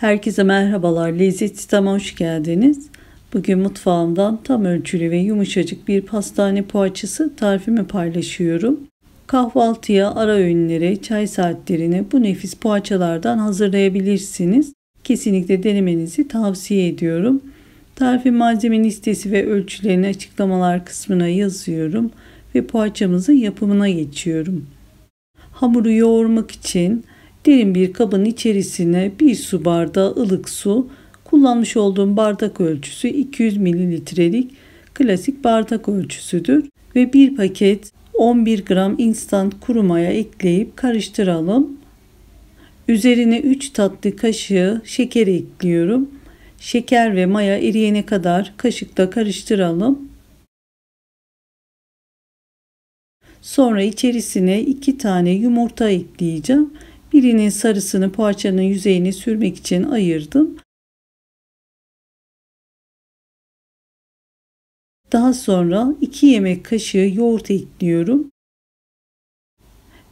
Herkese merhabalar. Lezzet Sistem'e hoş geldiniz. Bugün mutfağımdan tam ölçülü ve yumuşacık bir pastane poğaçası tarifimi paylaşıyorum. Kahvaltıya, ara öğünlere, çay saatlerine bu nefis poğaçalardan hazırlayabilirsiniz. Kesinlikle denemenizi tavsiye ediyorum. Tarifin malzeme listesi ve ölçülerini açıklamalar kısmına yazıyorum ve poğaçamızın yapımına geçiyorum. Hamuru yoğurmak için Derin bir kabın içerisine bir su bardağı ılık su, kullanmış olduğum bardak ölçüsü 200 mililitrelik klasik bardak ölçüsüdür ve bir paket 11 gram instant kuru maya ekleyip karıştıralım. Üzerine 3 tatlı kaşığı şeker ekliyorum. Şeker ve maya eriyene kadar kaşıkla karıştıralım. Sonra içerisine 2 tane yumurta ekleyeceğim Birinin sarısını poğaçanın yüzeyine sürmek için ayırdım. Daha sonra 2 yemek kaşığı yoğurt ekliyorum.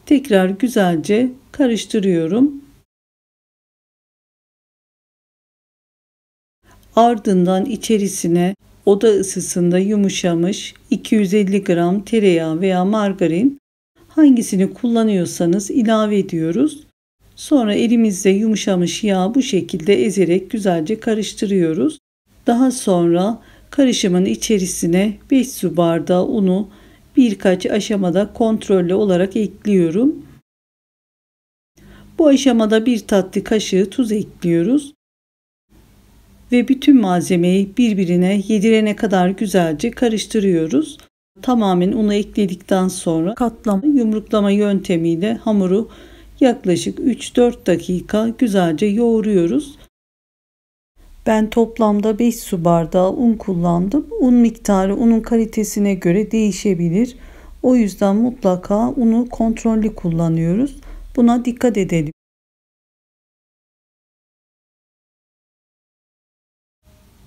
Tekrar güzelce karıştırıyorum. Ardından içerisine oda ısısında yumuşamış 250 gram tereyağı veya margarin hangisini kullanıyorsanız ilave ediyoruz. Sonra elimizde yumuşamış yağ bu şekilde ezerek güzelce karıştırıyoruz. Daha sonra karışımın içerisine 5 su bardağı unu birkaç aşamada kontrollü olarak ekliyorum. Bu aşamada bir tatlı kaşığı tuz ekliyoruz ve bütün malzemeyi birbirine yedirene kadar güzelce karıştırıyoruz. Tamamen unu ekledikten sonra katlama yumruklama yöntemiyle hamuru yaklaşık 3-4 dakika güzelce yoğuruyoruz. Ben toplamda 5 su bardağı un kullandım. Un miktarı unun kalitesine göre değişebilir. O yüzden mutlaka unu kontrollü kullanıyoruz. Buna dikkat edelim.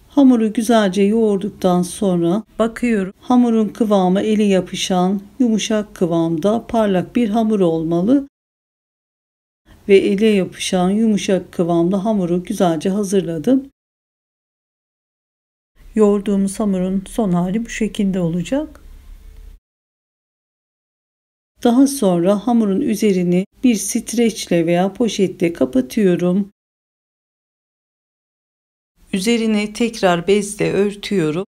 Hamuru güzelce yoğurduktan sonra bakıyorum. Hamurun kıvamı eli yapışan, yumuşak kıvamda parlak bir hamur olmalı ve ele yapışan yumuşak kıvamlı hamuru güzelce hazırladım. Yoğurduğumuz hamurun son hali bu şekilde olacak. Daha sonra hamurun üzerini bir streçle veya poşetle kapatıyorum. Üzerine tekrar bezle örtüyorum.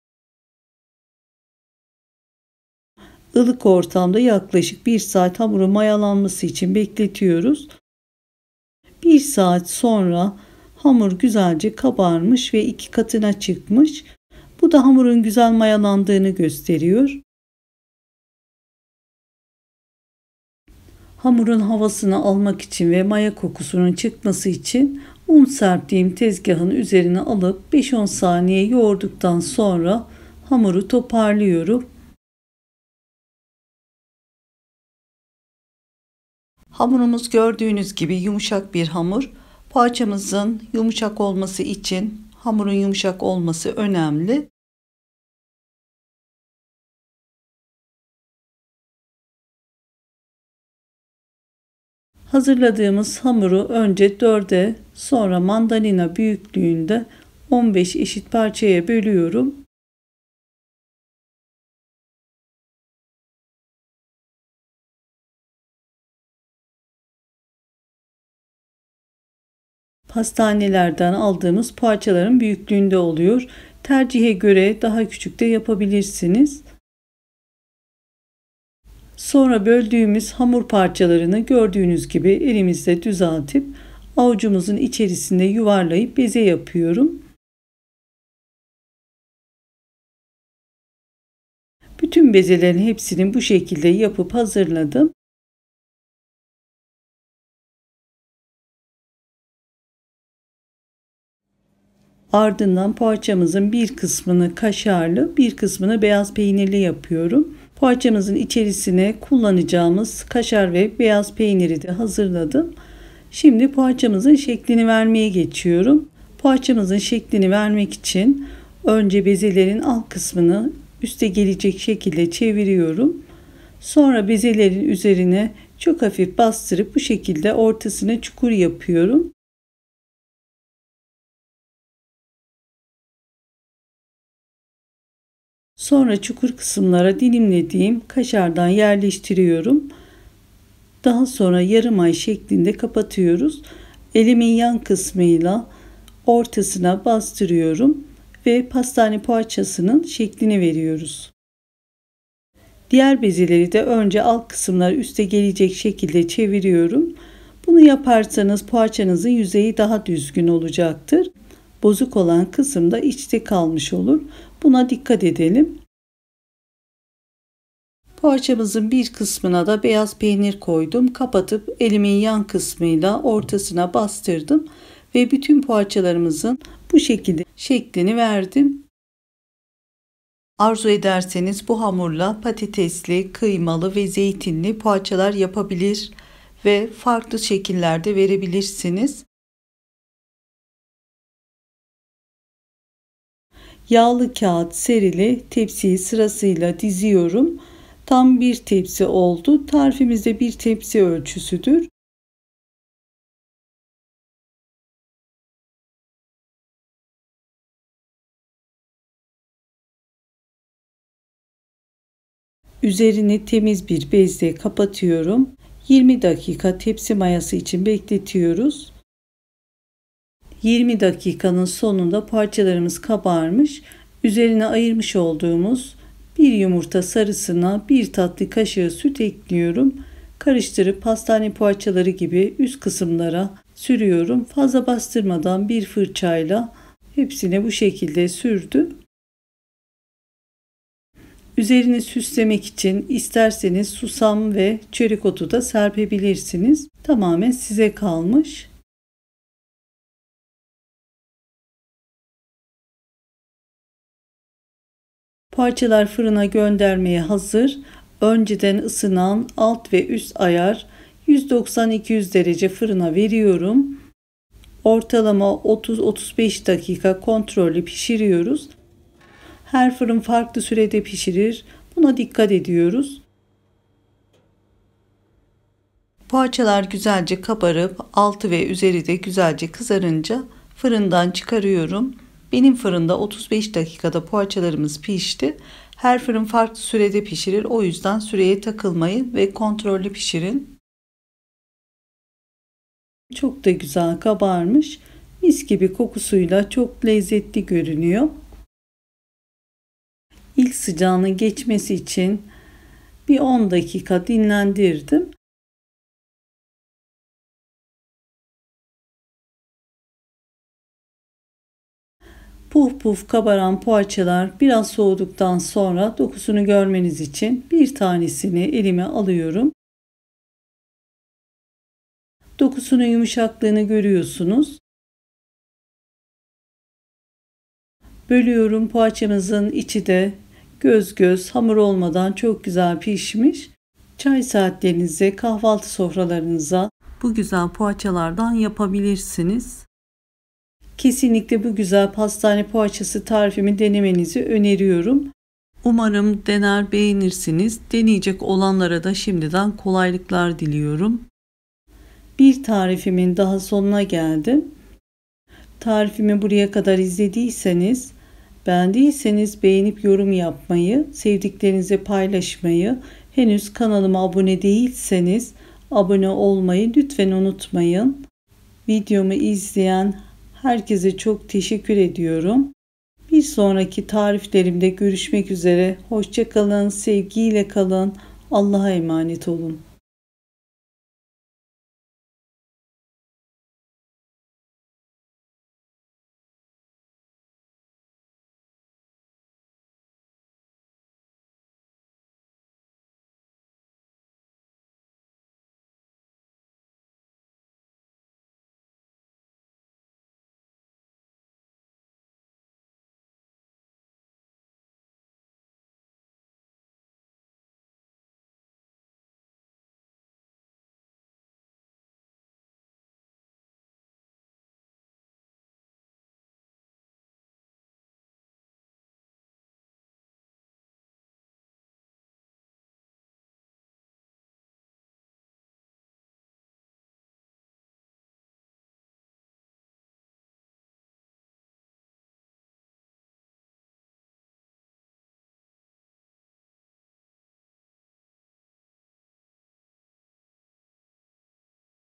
Ilık ortamda yaklaşık 1 saat hamurun mayalanması için bekletiyoruz. Bir saat sonra hamur güzelce kabarmış ve iki katına çıkmış. Bu da hamurun güzel mayalandığını gösteriyor. Hamurun havasını almak için ve maya kokusunun çıkması için un serptiğim tezgahın üzerine alıp 5-10 saniye yoğurduktan sonra hamuru toparlıyorum Hamurumuz gördüğünüz gibi yumuşak bir hamur. Poğaçamızın yumuşak olması için hamurun yumuşak olması önemli. Hazırladığımız hamuru önce 4'e sonra mandalina büyüklüğünde 15 eşit parçaya bölüyorum. Pastanelerden aldığımız parçaların büyüklüğünde oluyor. Tercihe göre daha küçük de yapabilirsiniz. Sonra böldüğümüz hamur parçalarını gördüğünüz gibi elimizde düzeltip avucumuzun içerisinde yuvarlayıp beze yapıyorum. Bütün bezelerin hepsini bu şekilde yapıp hazırladım. Ardından poğaçamızın bir kısmını kaşarlı, bir kısmını beyaz peynirli yapıyorum. Poğaçamızın içerisine kullanacağımız kaşar ve beyaz peyniri de hazırladım. Şimdi poğaçamızın şeklini vermeye geçiyorum. Poğaçamızın şeklini vermek için önce bezelerin alt kısmını üste gelecek şekilde çeviriyorum. Sonra bezelerin üzerine çok hafif bastırıp bu şekilde ortasına çukur yapıyorum. Sonra çukur kısımlara dilimlediğim kaşardan yerleştiriyorum. Daha sonra yarım ay şeklinde kapatıyoruz. Elimin yan kısmıyla ortasına bastırıyorum ve pastane poğaçasının şeklini veriyoruz. Diğer bezeleri de önce alt kısımlar üste gelecek şekilde çeviriyorum. Bunu yaparsanız poğaçanızın yüzeyi daha düzgün olacaktır. Bozuk olan kısım da içte kalmış olur. Buna dikkat edelim. Poğaçamızın bir kısmına da beyaz peynir koydum. Kapatıp elimin yan kısmıyla ortasına bastırdım ve bütün poğaçalarımızın bu şekilde şeklini verdim. Arzu ederseniz bu hamurla patatesli, kıymalı ve zeytinli poğaçalar yapabilir ve farklı şekillerde verebilirsiniz. Yağlı kağıt serili tepsiyi sırasıyla diziyorum. Tam bir tepsi oldu. Tarifimizde bir tepsi ölçüsüdür. Üzerini temiz bir bezle kapatıyorum. 20 dakika tepsi mayası için bekletiyoruz. 20 dakikanın sonunda parçalarımız kabarmış. Üzerine ayırmış olduğumuz bir yumurta sarısına bir tatlı kaşığı süt ekliyorum. Karıştırıp pastane parçaları gibi üst kısımlara sürüyorum. Fazla bastırmadan bir fırçayla hepsine bu şekilde sürdüm. Üzerini süslemek için isterseniz susam ve çörek otu da serpebilirsiniz. Tamamen size kalmış. Parçalar fırına göndermeye hazır. Önceden ısınan alt ve üst ayar 190-200 derece fırına veriyorum. Ortalama 30-35 dakika kontrollü pişiriyoruz. Her fırın farklı sürede pişirir. Buna dikkat ediyoruz. Poğaçalar güzelce kabarıp altı ve üzeri de güzelce kızarınca fırından çıkarıyorum. Benim fırında 35 dakikada poğaçalarımız pişti. Her fırın farklı sürede pişirir. O yüzden süreye takılmayın ve kontrollü pişirin. Çok da güzel kabarmış. Mis gibi kokusuyla çok lezzetli görünüyor. İlk sıcağına geçmesi için bir 10 dakika dinlendirdim. puf puf kabaran poğaçalar biraz soğuduktan sonra dokusunu görmeniz için bir tanesini elime alıyorum. Dokusunun yumuşaklığını görüyorsunuz. Bölüyorum poğaçamızın içi de göz göz hamur olmadan çok güzel pişmiş. Çay saatlerinize, kahvaltı sofralarınıza bu güzel poğaçalardan yapabilirsiniz. Kesinlikle bu güzel pastane poğaçası tarifimi denemenizi öneriyorum. Umarım dener beğenirsiniz. Deneyecek olanlara da şimdiden kolaylıklar diliyorum. Bir tarifimin daha sonuna geldim. Tarifimi buraya kadar izlediyseniz, beğendiyseniz beğenip yorum yapmayı, sevdiklerinize paylaşmayı, henüz kanalıma abone değilseniz abone olmayı lütfen unutmayın. Videomu izleyen Herkese çok teşekkür ediyorum. Bir sonraki tariflerimde görüşmek üzere. Hoşçakalın, sevgiyle kalın, Allah'a emanet olun.